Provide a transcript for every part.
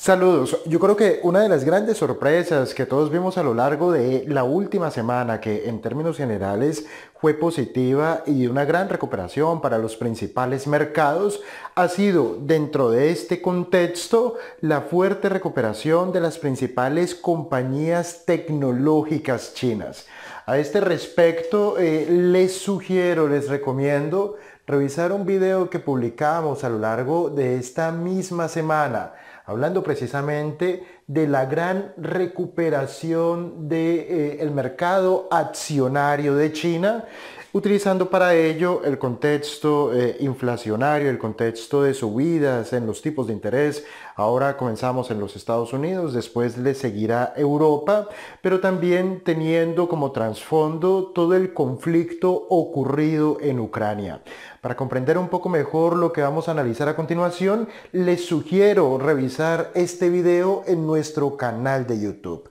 Saludos. Yo creo que una de las grandes sorpresas que todos vimos a lo largo de la última semana, que en términos generales fue positiva y una gran recuperación para los principales mercados, ha sido dentro de este contexto la fuerte recuperación de las principales compañías tecnológicas chinas. A este respecto, eh, les sugiero, les recomiendo revisar un video que publicamos a lo largo de esta misma semana hablando precisamente de la gran recuperación del de, eh, mercado accionario de China utilizando para ello el contexto eh, inflacionario, el contexto de subidas en los tipos de interés. Ahora comenzamos en los Estados Unidos, después le seguirá Europa, pero también teniendo como trasfondo todo el conflicto ocurrido en Ucrania. Para comprender un poco mejor lo que vamos a analizar a continuación, les sugiero revisar este video en nuestro canal de YouTube.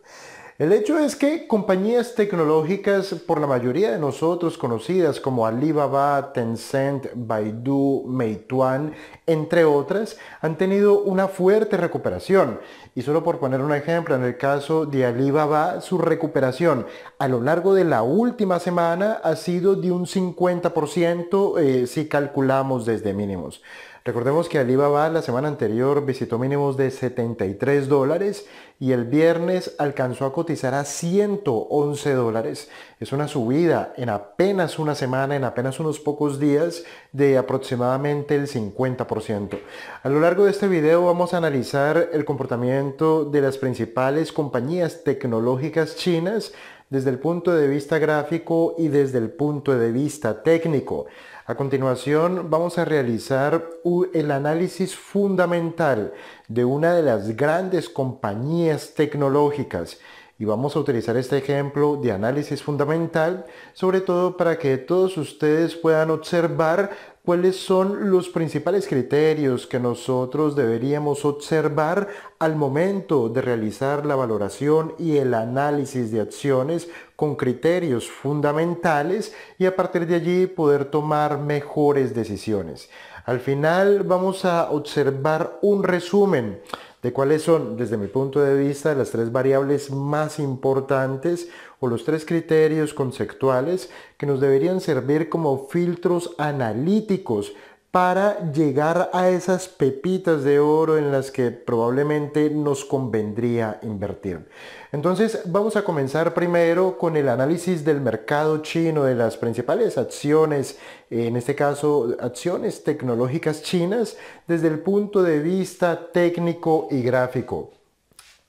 El hecho es que compañías tecnológicas, por la mayoría de nosotros conocidas como Alibaba, Tencent, Baidu, Meituan, entre otras, han tenido una fuerte recuperación. Y solo por poner un ejemplo, en el caso de Alibaba, su recuperación a lo largo de la última semana ha sido de un 50% eh, si calculamos desde mínimos. Recordemos que Alibaba la semana anterior visitó mínimos de 73 dólares y el viernes alcanzó a cotizar a 111 dólares. Es una subida en apenas una semana, en apenas unos pocos días de aproximadamente el 50%. A lo largo de este video vamos a analizar el comportamiento de las principales compañías tecnológicas chinas desde el punto de vista gráfico y desde el punto de vista técnico. A continuación vamos a realizar el análisis fundamental de una de las grandes compañías tecnológicas y vamos a utilizar este ejemplo de análisis fundamental sobre todo para que todos ustedes puedan observar ¿Cuáles son los principales criterios que nosotros deberíamos observar al momento de realizar la valoración y el análisis de acciones con criterios fundamentales y a partir de allí poder tomar mejores decisiones? Al final vamos a observar un resumen de cuáles son, desde mi punto de vista, las tres variables más importantes o los tres criterios conceptuales que nos deberían servir como filtros analíticos para llegar a esas pepitas de oro en las que probablemente nos convendría invertir. Entonces vamos a comenzar primero con el análisis del mercado chino, de las principales acciones, en este caso acciones tecnológicas chinas, desde el punto de vista técnico y gráfico.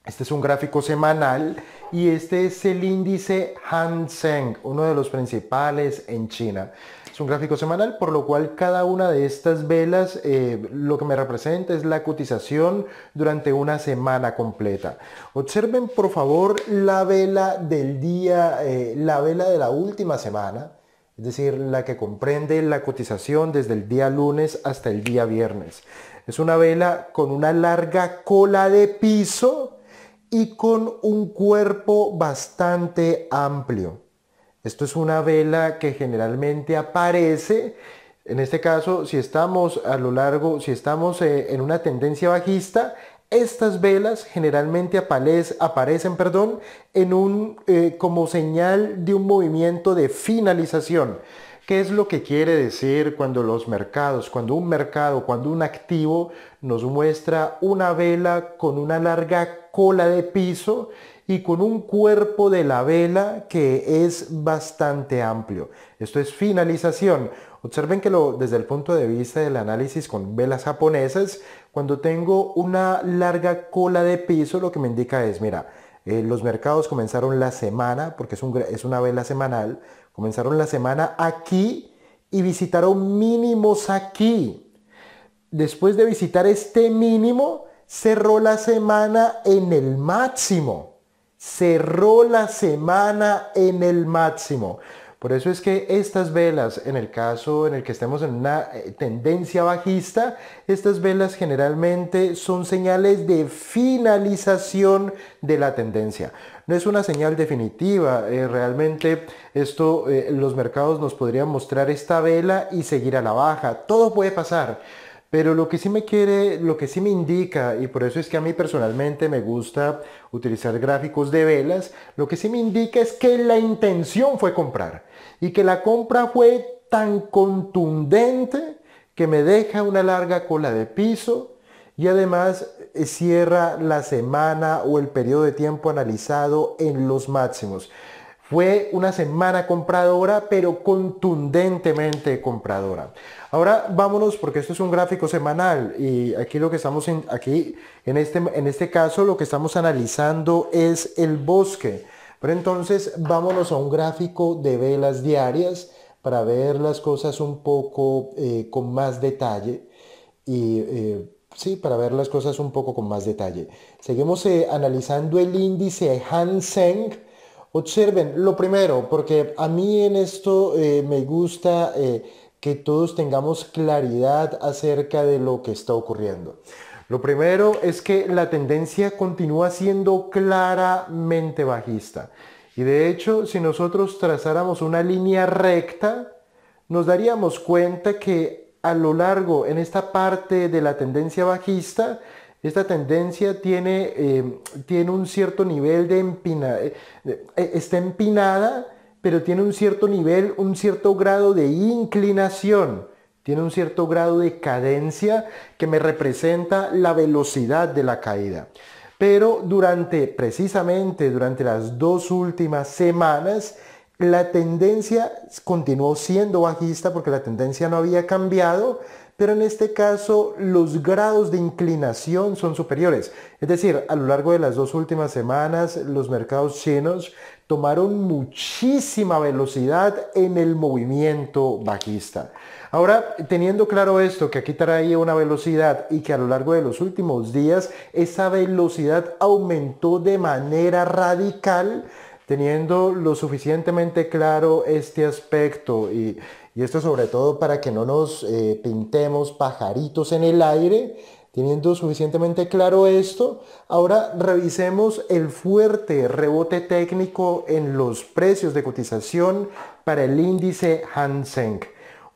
Este es un gráfico semanal y este es el índice Hang Seng, uno de los principales en China un gráfico semanal, por lo cual cada una de estas velas eh, lo que me representa es la cotización durante una semana completa. Observen por favor la vela del día, eh, la vela de la última semana, es decir, la que comprende la cotización desde el día lunes hasta el día viernes. Es una vela con una larga cola de piso y con un cuerpo bastante amplio. Esto es una vela que generalmente aparece, en este caso, si estamos a lo largo, si estamos eh, en una tendencia bajista, estas velas generalmente aparecen perdón, en un, eh, como señal de un movimiento de finalización. ¿Qué es lo que quiere decir cuando los mercados, cuando un mercado, cuando un activo nos muestra una vela con una larga cola de piso y con un cuerpo de la vela que es bastante amplio. Esto es finalización. Observen que lo, desde el punto de vista del análisis con velas japonesas, cuando tengo una larga cola de piso, lo que me indica es, mira, eh, los mercados comenzaron la semana, porque es una vela semanal, comenzaron la semana aquí y visitaron mínimos aquí. Después de visitar este mínimo, cerró la semana en el máximo cerró la semana en el máximo. Por eso es que estas velas, en el caso en el que estemos en una eh, tendencia bajista, estas velas generalmente son señales de finalización de la tendencia. No es una señal definitiva, eh, realmente esto, eh, los mercados nos podrían mostrar esta vela y seguir a la baja. Todo puede pasar. Pero lo que sí me quiere, lo que sí me indica, y por eso es que a mí personalmente me gusta utilizar gráficos de velas, lo que sí me indica es que la intención fue comprar y que la compra fue tan contundente que me deja una larga cola de piso y además eh, cierra la semana o el periodo de tiempo analizado en los máximos. Fue una semana compradora, pero contundentemente compradora. Ahora vámonos porque esto es un gráfico semanal y aquí lo que estamos en, aquí en este, en este caso lo que estamos analizando es el bosque. Pero entonces vámonos a un gráfico de velas diarias para ver las cosas un poco eh, con más detalle y eh, sí, para ver las cosas un poco con más detalle. Seguimos eh, analizando el índice Seng. Observen, lo primero, porque a mí en esto eh, me gusta eh, que todos tengamos claridad acerca de lo que está ocurriendo. Lo primero es que la tendencia continúa siendo claramente bajista. Y de hecho, si nosotros trazáramos una línea recta, nos daríamos cuenta que a lo largo en esta parte de la tendencia bajista, esta tendencia tiene, em, tiene un cierto nivel de empinada, eh, eh, está empinada, pero tiene un cierto nivel, un cierto grado de inclinación, tiene un cierto grado de cadencia que me representa la velocidad de la caída. Pero durante, precisamente durante las dos últimas semanas, la tendencia continuó siendo bajista porque la tendencia no había cambiado, pero en este caso los grados de inclinación son superiores. Es decir, a lo largo de las dos últimas semanas, los mercados chinos tomaron muchísima velocidad en el movimiento bajista. Ahora, teniendo claro esto, que aquí traía una velocidad y que a lo largo de los últimos días esa velocidad aumentó de manera radical, teniendo lo suficientemente claro este aspecto y y esto sobre todo para que no nos eh, pintemos pajaritos en el aire. Teniendo suficientemente claro esto, ahora revisemos el fuerte rebote técnico en los precios de cotización para el índice Hansen.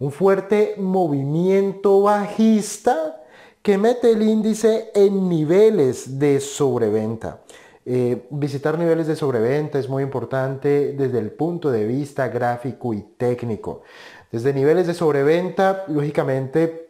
Un fuerte movimiento bajista que mete el índice en niveles de sobreventa. Eh, visitar niveles de sobreventa es muy importante desde el punto de vista gráfico y técnico. Desde niveles de sobreventa, lógicamente,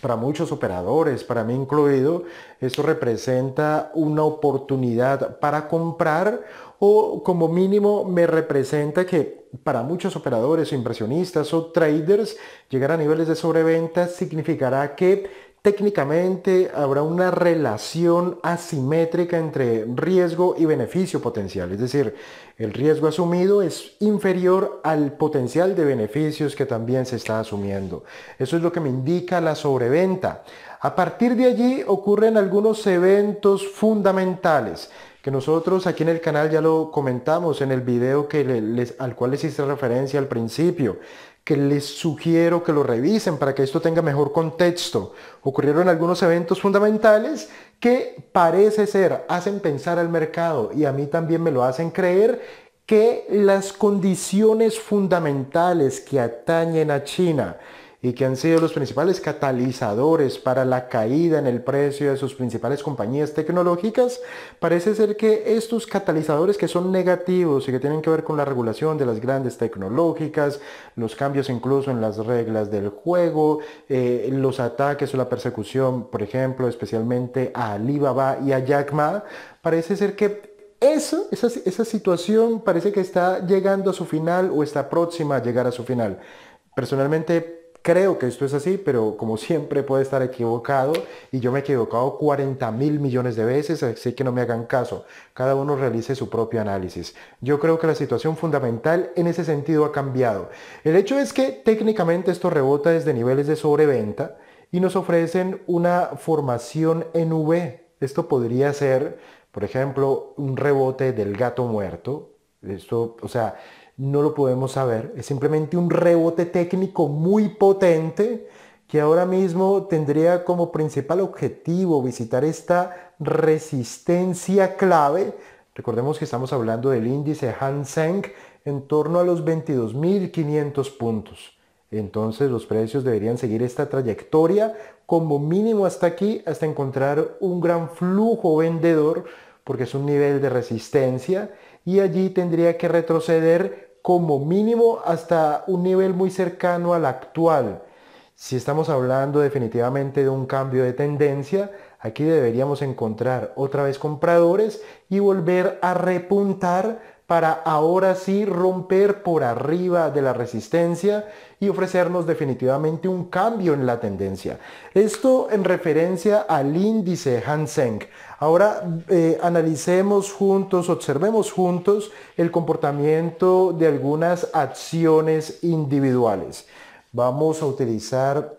para muchos operadores, para mí incluido, esto representa una oportunidad para comprar o como mínimo me representa que para muchos operadores, impresionistas o traders, llegar a niveles de sobreventa significará que técnicamente habrá una relación asimétrica entre riesgo y beneficio potencial, es decir, el riesgo asumido es inferior al potencial de beneficios que también se está asumiendo. Eso es lo que me indica la sobreventa. A partir de allí ocurren algunos eventos fundamentales que nosotros aquí en el canal ya lo comentamos en el video que les, al cual les hice referencia al principio, que les sugiero que lo revisen para que esto tenga mejor contexto. Ocurrieron algunos eventos fundamentales que parece ser, hacen pensar al mercado y a mí también me lo hacen creer que las condiciones fundamentales que atañen a China y que han sido los principales catalizadores para la caída en el precio de sus principales compañías tecnológicas, parece ser que estos catalizadores que son negativos y que tienen que ver con la regulación de las grandes tecnológicas, los cambios incluso en las reglas del juego, eh, los ataques o la persecución, por ejemplo, especialmente a Alibaba y a Jack Ma, parece ser que eso, esa, esa situación parece que está llegando a su final o está próxima a llegar a su final. Personalmente Creo que esto es así, pero como siempre puede estar equivocado y yo me he equivocado 40 mil millones de veces, así que no me hagan caso. Cada uno realice su propio análisis. Yo creo que la situación fundamental en ese sentido ha cambiado. El hecho es que técnicamente esto rebota desde niveles de sobreventa y nos ofrecen una formación en V. Esto podría ser, por ejemplo, un rebote del gato muerto. Esto, o sea, no lo podemos saber. Es simplemente un rebote técnico muy potente que ahora mismo tendría como principal objetivo visitar esta resistencia clave. Recordemos que estamos hablando del índice Hansen en torno a los 22.500 puntos. Entonces los precios deberían seguir esta trayectoria como mínimo hasta aquí, hasta encontrar un gran flujo vendedor, porque es un nivel de resistencia y allí tendría que retroceder como mínimo hasta un nivel muy cercano al actual. Si estamos hablando definitivamente de un cambio de tendencia, aquí deberíamos encontrar otra vez compradores y volver a repuntar para ahora sí romper por arriba de la resistencia y ofrecernos definitivamente un cambio en la tendencia. Esto en referencia al índice Hansen. Ahora eh, analicemos juntos, observemos juntos el comportamiento de algunas acciones individuales. Vamos a utilizar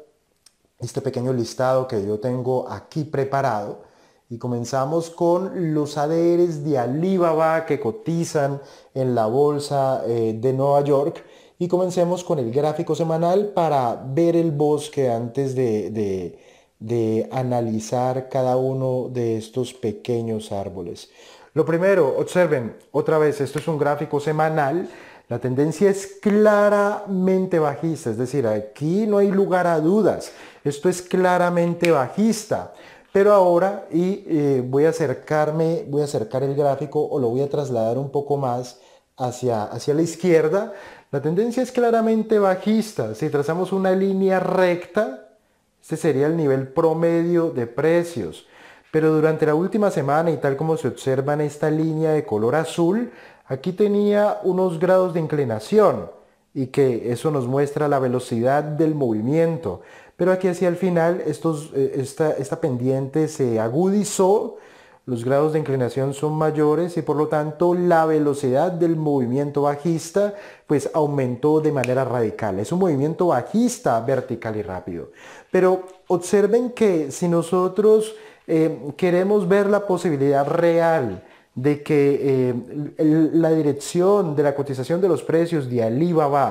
este pequeño listado que yo tengo aquí preparado y comenzamos con los ADRs de Alibaba que cotizan en la bolsa eh, de Nueva York. Y comencemos con el gráfico semanal para ver el bosque antes de, de analizar cada uno de estos pequeños árboles. Lo primero, observen, otra vez, esto es un gráfico semanal. La tendencia es claramente bajista, es decir, aquí no hay lugar a dudas. Esto es claramente bajista. Pero ahora y, eh, voy a acercarme, voy a acercar el gráfico o lo voy a trasladar un poco más hacia, hacia la izquierda. La tendencia es claramente bajista. Si trazamos una línea recta, este sería el nivel promedio de precios. Pero durante la última semana y tal como se observa en esta línea de color azul, aquí tenía unos grados de inclinación y que eso nos muestra la velocidad del movimiento. Pero aquí hacia el final eh, esta, pendiente se agudizó, los grados de inclinación son mayores y por lo tanto la velocidad del movimiento bajista pues aumentó de manera radical. Es un movimiento bajista vertical y rápido. Pero observen que si nosotros eh, queremos ver la posibilidad real de que eh, la dirección de la cotización de los precios de Alibaba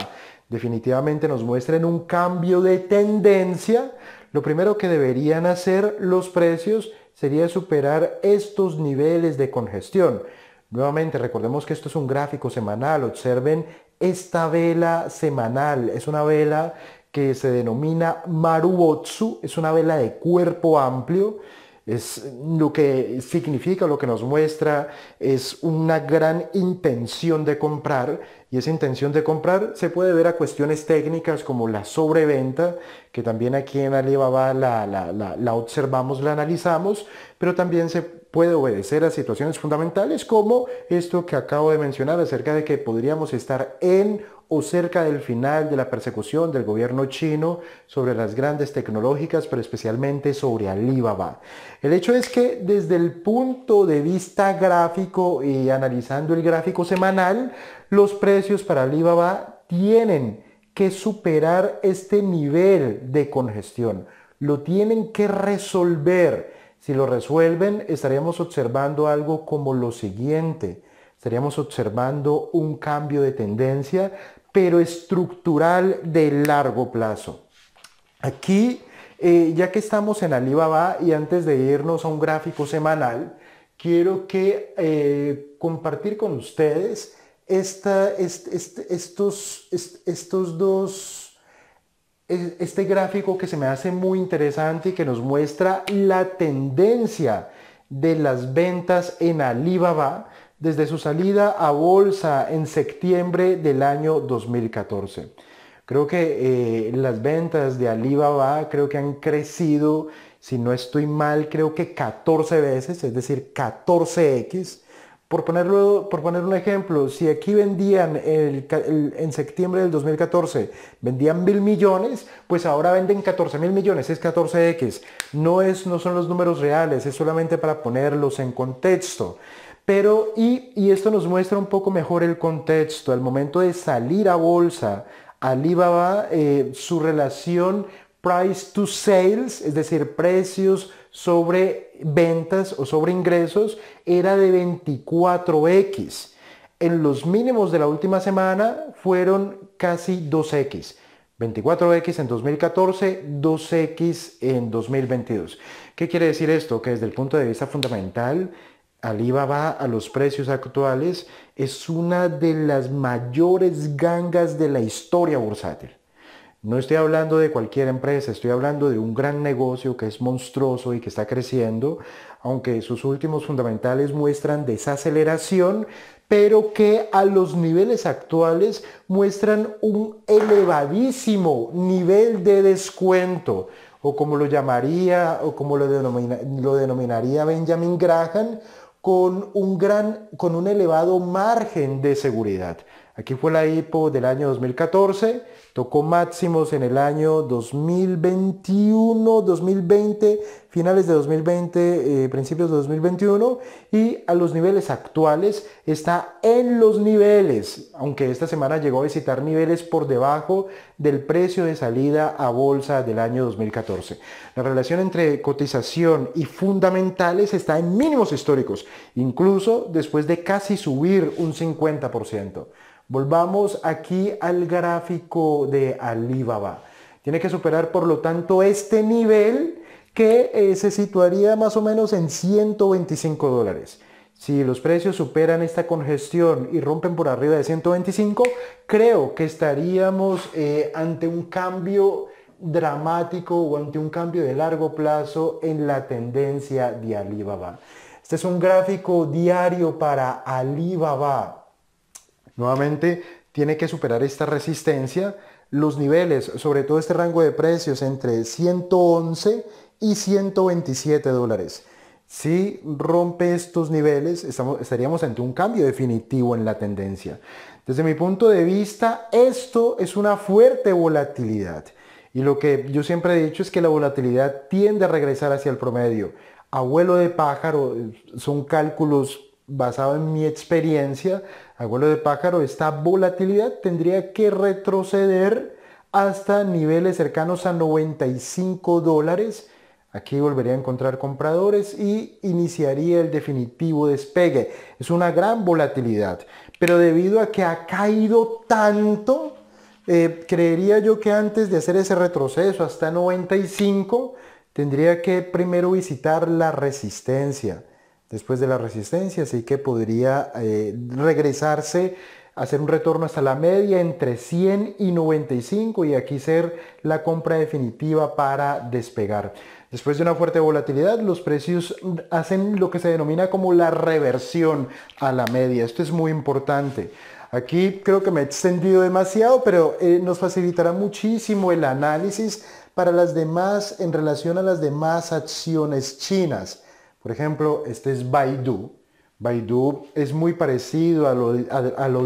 definitivamente nos muestren un cambio de tendencia, lo primero que deberían hacer los precios sería superar estos niveles de congestión. Nuevamente, recordemos que esto es un gráfico semanal. Observen esta vela semanal. Es una vela que se denomina Marubotsu. Es una vela de cuerpo amplio es lo que significa, lo que nos muestra, es una gran intención de comprar y esa intención de comprar se puede ver a cuestiones técnicas como la sobreventa, que también aquí en Alibaba la, observamos, la analizamos, pero también se puede obedecer a situaciones fundamentales como esto que acabo de mencionar acerca de que podríamos estar en cerca del final de la persecución del gobierno chino sobre las grandes tecnológicas, pero especialmente sobre Alibaba. El hecho es que desde el punto de vista gráfico y analizando el gráfico semanal, los precios para Alibaba tienen que superar este nivel de congestión. Lo tienen que resolver. Si lo resuelven, estaríamos observando algo como lo siguiente estaríamos observando un cambio de tendencia pero estructural de largo plazo. Aquí, eh, ya que estamos en Alibaba y antes de irnos a un gráfico semanal, quiero que eh, compartir con ustedes estos, estos dos, e, este gráfico que se me hace muy interesante y que nos muestra la tendencia de las ventas en Alibaba desde su salida a bolsa en septiembre del año 2014. Creo que eh, las ventas de Alibaba creo que han crecido, si no estoy mal, creo que 14 veces, es decir, 14x. Por, ponerlo, por poner un ejemplo, si aquí vendían en septiembre del 2014, vendían mil millones, pues ahora venden 14 mil millones, es 14x. No, es, no son los números reales, es solamente para ponerlos en contexto. Pero, y, esto nos muestra un poco mejor el contexto, al momento de salir a bolsa, Alibaba, eh, su relación price to sales, es decir, precios sobre ventas o sobre ingresos, era de 24x. En los mínimos de la última semana fueron casi 2x. 24X en 2014, 2X en 2022. ¿Qué quiere decir esto? Que desde el punto de vista fundamental, Alibaba a los precios actuales es una de las mayores gangas de la historia bursátil. No estoy hablando de cualquier empresa, estoy hablando de un gran negocio que es monstruoso y que está creciendo, aunque sus últimos fundamentales muestran desaceleración, pero que a los niveles actuales muestran un elevadísimo nivel de descuento, o como lo llamaría, o como lo, lo denominaría Benjamin Graham, con un gran, con un elevado margen de seguridad. Aquí fue la IPO e del año 2014, tocó máximos en el año 2021, 2020, finales de 2020, eh, principios de 2021 y a los niveles actuales está en los niveles, aunque esta semana llegó a visitar niveles por debajo del precio de salida a bolsa del año 2014. La relación entre cotización y fundamentales está en mínimos históricos, incluso después de casi subir un 50%. Volvamos aquí al gráfico de Alibaba. Tiene que superar, por lo tanto, este nivel que eh, se situaría más o menos en 125 dólares. Si los precios superan esta congestión y rompen por arriba de 125, creo que estaríamos eh, ante un cambio dramático o ante un cambio de largo plazo en la tendencia de Alibaba. Este es un gráfico diario para Alibaba. Nuevamente, tiene que superar esta resistencia. Los niveles, sobre todo este rango de precios entre 111 y 127 dólares. Si rompe estos niveles, estaríamos ante un cambio definitivo en la tendencia. Desde mi punto de vista, esto es una fuerte volatilidad. Y lo que yo siempre he dicho es que la volatilidad tiende a regresar hacia el promedio. Abuelo de pájaro, eh, son cálculos basados en mi experiencia, a vuelo de pájaro, esta volatilidad tendría que retroceder hasta niveles cercanos a 95 dólares. Aquí volvería a encontrar compradores y iniciaría el definitivo despegue. Es una gran volatilidad, pero debido a que ha caído tanto, eh, creería yo que antes de hacer ese retroceso hasta 95, tendría que primero visitar la resistencia después de la resistencia, así que podría eh, regresarse, hacer un retorno hasta la media entre 100 y 95 y aquí ser la compra definitiva para despegar. Después de una fuerte volatilidad, los precios hacen lo que se denomina como la reversión a la media. Esto es muy importante. Aquí creo que me he extendido demasiado, pero eh, nos facilitará muchísimo el análisis para las demás en relación a las demás acciones chinas. Por ejemplo, este es Baidu. Baidu es muy parecido a lo,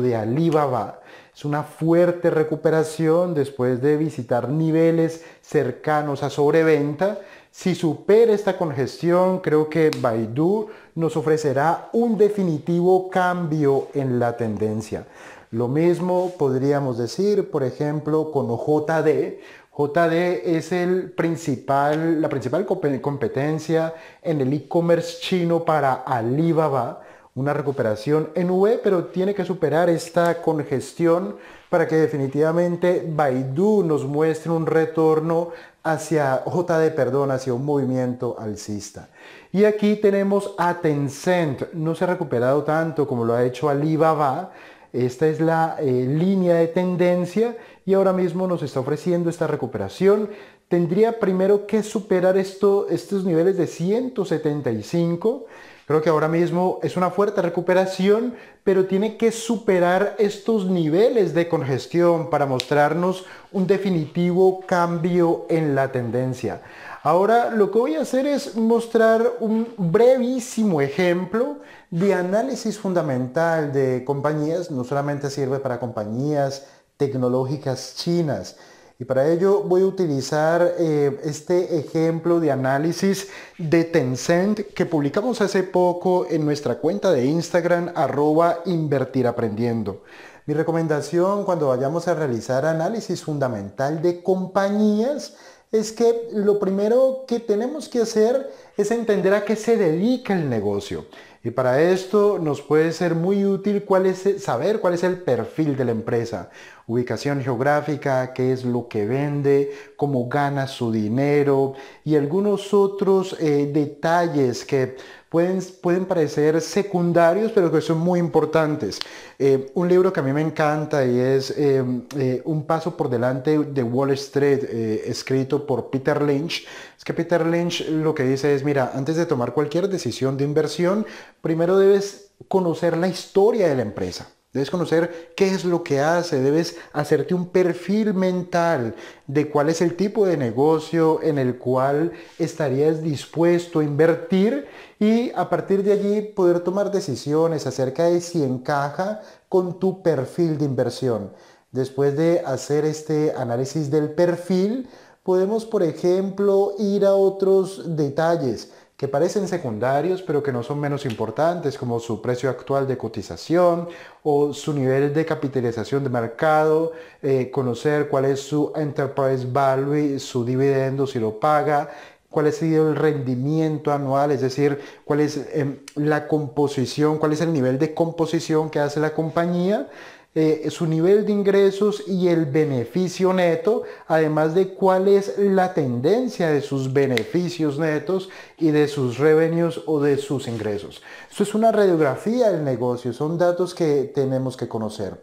de, Alibaba. Es una fuerte recuperación después de visitar niveles cercanos a sobreventa. Si supera esta congestión, creo que Baidu nos ofrecerá un definitivo cambio en la tendencia. Lo mismo podríamos decir, por ejemplo, con OJD. JD es el principal, la principal competencia en el e-commerce chino para Alibaba, una recuperación en V, pero tiene que superar esta congestión para que definitivamente Baidu nos muestre un retorno hacia JD, perdón, hacia un movimiento alcista. Y aquí tenemos a Tencent, no se ha recuperado tanto como lo ha hecho Alibaba, esta es la eh, línea de tendencia y ahora mismo nos está ofreciendo esta recuperación. Tendría primero que superar esto, estos niveles de 175. Creo que ahora mismo es una fuerte recuperación, pero tiene que superar estos niveles de congestión para mostrarnos un definitivo cambio en la tendencia. Ahora lo que voy a hacer es mostrar un brevísimo ejemplo de análisis fundamental de compañías. No solamente sirve para compañías tecnológicas chinas. Y para ello voy a utilizar eh, este ejemplo de análisis de Tencent que publicamos hace poco en nuestra cuenta de Instagram arroba invertiraprendiendo. Mi recomendación cuando vayamos a realizar análisis fundamental de compañías es que lo primero que tenemos que hacer es entender a qué se dedica el negocio. Y para esto nos puede ser muy útil cuál es, e, saber cuál es el perfil de la empresa, ubicación geográfica, qué es lo que vende, cómo gana su dinero y algunos otros eh, detalles que pueden, pueden parecer secundarios, pero que son muy importantes. Eh, un libro que a mí me encanta y es eh, Un paso por delante de Wall Street, escrito por Peter Lynch, Peter Lynch lo que dice es, mira, antes de tomar cualquier decisión de inversión, primero debes conocer la historia de la empresa. Debes conocer qué es lo que hace, debes hacerte un perfil mental de cuál es el tipo de negocio en el cual estarías dispuesto a invertir y a partir de allí poder tomar decisiones acerca de si encaja con tu perfil de inversión. Después de hacer este análisis del perfil, podemos, por ejemplo, ir a otros detalles que parecen secundarios pero que no son menos importantes, como su precio actual de cotización o su nivel de capitalización de mercado, eh, conocer cuál es su enterprise value, su dividendo, si lo paga, cuál ha sido el rendimiento anual, es decir, cuál es em, la composición, cuál es el nivel de composición que hace la compañía eh, su nivel de ingresos y el beneficio neto, además de cuál es la tendencia de sus beneficios netos y de sus revenues o de sus ingresos. Esto es una radiografía del negocio, son datos que tenemos que conocer.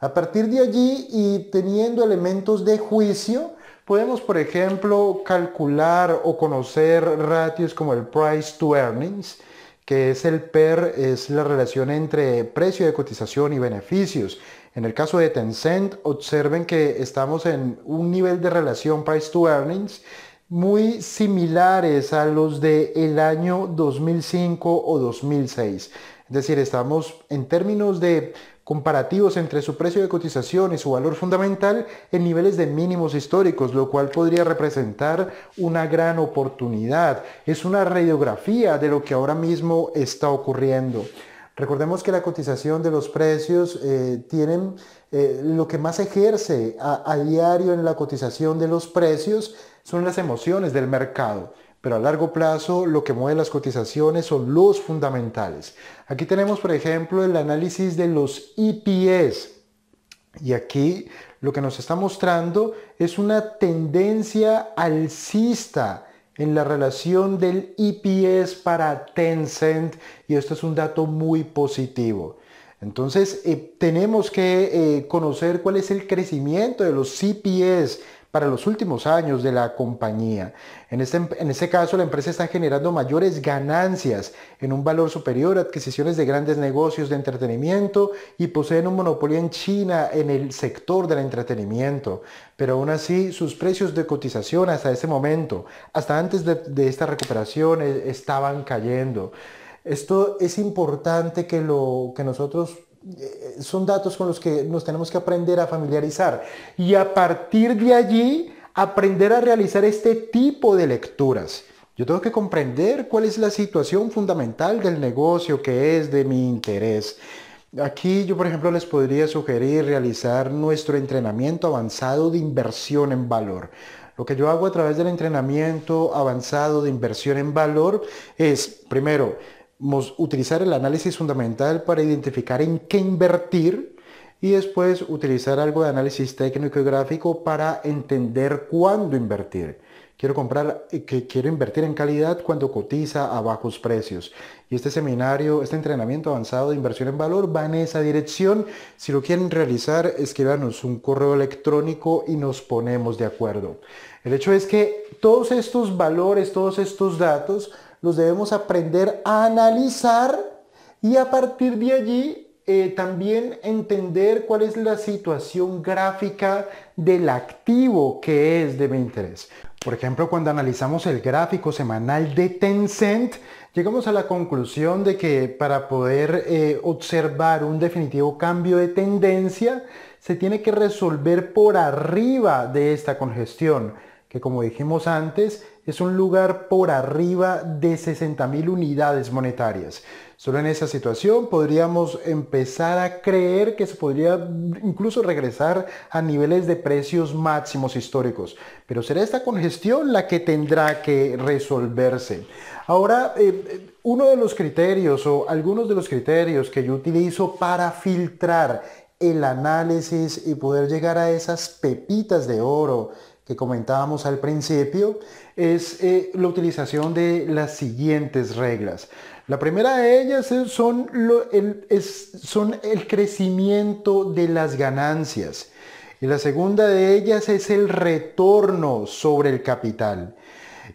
A partir de allí y teniendo elementos de juicio, podemos, por ejemplo, calcular o conocer ratios como el price to earnings, que es el PER, es la relación entre precio de cotización y beneficios. En el caso de Tencent, observen que estamos en un nivel de relación price to earnings muy similares a los del el año 2005 o 2006. Es decir, estamos en términos de comparativos entre su precio de cotización y su valor fundamental en niveles de mínimos históricos, lo cual podría representar una gran oportunidad. Es una radiografía de lo que ahora mismo está ocurriendo. Recordemos que la cotización de los precios eh, tienen eh, lo que más ejerce a diario en la cotización de los precios son las emociones del mercado pero a largo plazo lo que mueve las cotizaciones son los fundamentales. Aquí tenemos, por ejemplo, el análisis de los EPS. y aquí lo que nos está mostrando es una tendencia alcista en la relación del EPS para Tencent y esto es un dato muy positivo. Entonces eh, tenemos que eh, conocer cuál es el crecimiento de los CPS e para los últimos años de la compañía. En este, en este caso, la empresa está generando mayores ganancias en un valor superior, a adquisiciones de grandes negocios de entretenimiento y poseen un monopolio en China en el sector del entretenimiento. Pero aún así, sus precios de cotización hasta ese momento, hasta antes de, de esta recuperación, e, estaban cayendo. Esto es importante que, lo, que nosotros eh, son datos con los que nos tenemos que aprender a familiarizar y a partir de allí aprender a realizar este tipo de lecturas. Yo tengo que comprender cuál es la situación fundamental del negocio que es de mi interés. Aquí yo, por ejemplo, les podría sugerir realizar nuestro entrenamiento avanzado de inversión en valor. Lo que yo hago a través del entrenamiento avanzado de inversión en valor es, primero, utilizar el análisis fundamental para identificar en qué invertir y después utilizar algo de análisis técnico y gráfico para entender cuándo invertir. Quiero comprar, eh, que quiero invertir en calidad cuando cotiza a bajos precios. Y este seminario, este entrenamiento avanzado de inversión en valor va en esa dirección. Si lo quieren realizar, escríbanos un correo electrónico y nos ponemos de acuerdo. El hecho es que todos estos valores, todos estos datos los debemos aprender a analizar y a partir de allí eh, también entender cuál es la situación gráfica del activo que es de mi interés. Por ejemplo, cuando analizamos el gráfico semanal de Tencent, llegamos a la conclusión de que para poder eh, observar un definitivo cambio de tendencia, se tiene que resolver por arriba de esta congestión que como dijimos antes, es un lugar por arriba de 60.000 unidades monetarias. Solo en esa situación podríamos empezar a creer que se podría incluso regresar a niveles de precios máximos históricos. Pero será esta congestión la que tendrá que resolverse. Ahora, eh, eh, uno de los criterios o algunos de los criterios que yo utilizo para filtrar el análisis y poder llegar a esas pepitas de oro que comentábamos al principio es eh, la utilización de las siguientes reglas. La primera de ellas son, lo, el, es, son el crecimiento de las ganancias. Y la segunda de ellas es el retorno sobre el capital.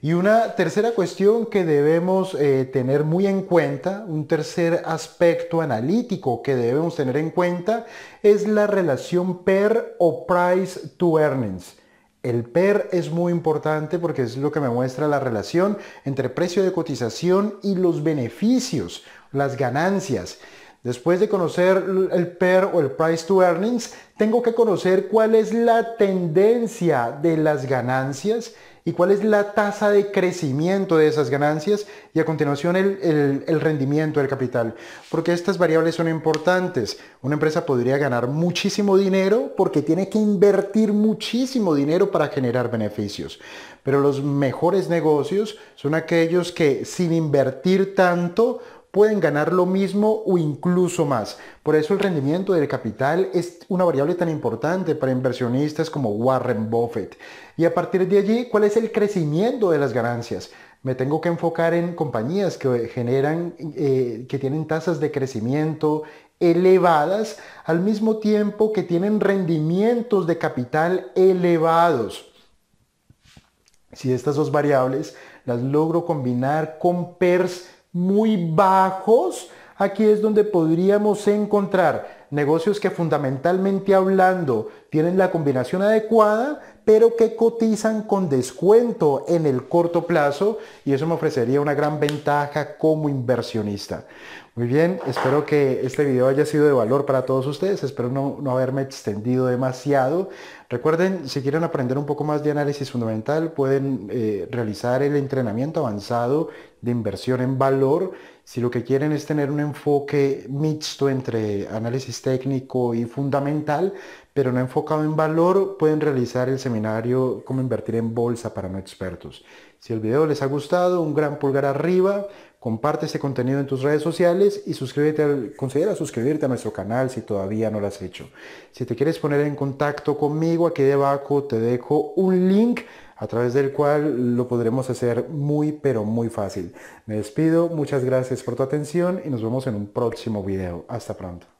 Y una tercera cuestión que debemos eh, tener muy en cuenta, un tercer aspecto analítico que debemos tener en cuenta, es la relación PER o Price to Earnings. El PER es muy importante porque es lo que me muestra la relación entre precio de cotización y los beneficios, las ganancias. Después de conocer el PER o el Price to Earnings, tengo que conocer cuál es la tendencia de las ganancias y cuál es la tasa de crecimiento de esas ganancias y a continuación el, rendimiento del capital. Porque estas variables son importantes. Una empresa podría ganar muchísimo dinero porque tiene que invertir muchísimo dinero para generar beneficios. Pero los mejores negocios son aquellos que sin invertir tanto pueden ganar lo mismo o incluso más. Por eso el rendimiento del capital es una variable tan importante para inversionistas como Warren Buffett. Y a partir de allí, ¿cuál es el crecimiento de las ganancias? me tengo que enfocar en compañías que generan, eh, que tienen tasas de crecimiento elevadas, al mismo tiempo que tienen rendimientos de capital elevados. Si estas dos variables las logro combinar con PERS muy bajos, aquí es donde podríamos encontrar negocios que fundamentalmente hablando tienen la combinación adecuada, pero que cotizan con descuento en el corto plazo y eso me ofrecería una gran ventaja como inversionista. Muy bien, espero que este video haya sido de valor para todos ustedes, espero no, haberme extendido demasiado. Recuerden, si quieren aprender un poco más de análisis fundamental, pueden eh, realizar el entrenamiento avanzado de inversión en valor. Si lo que quieren es tener un enfoque mixto entre análisis técnico y fundamental, pero no enfocado en valor, pueden realizar el seminario Cómo invertir en bolsa para no expertos. Si el video les ha gustado, un gran pulgar arriba, comparte este contenido en tus redes sociales y suscríbete al, considera suscribirte a nuestro canal si todavía no lo has hecho. Si te quieres poner en contacto conmigo, aquí debajo te dejo un link a través del cual lo podremos hacer muy pero muy fácil. Me despido, muchas gracias por tu atención y nos vemos en un próximo video. Hasta pronto.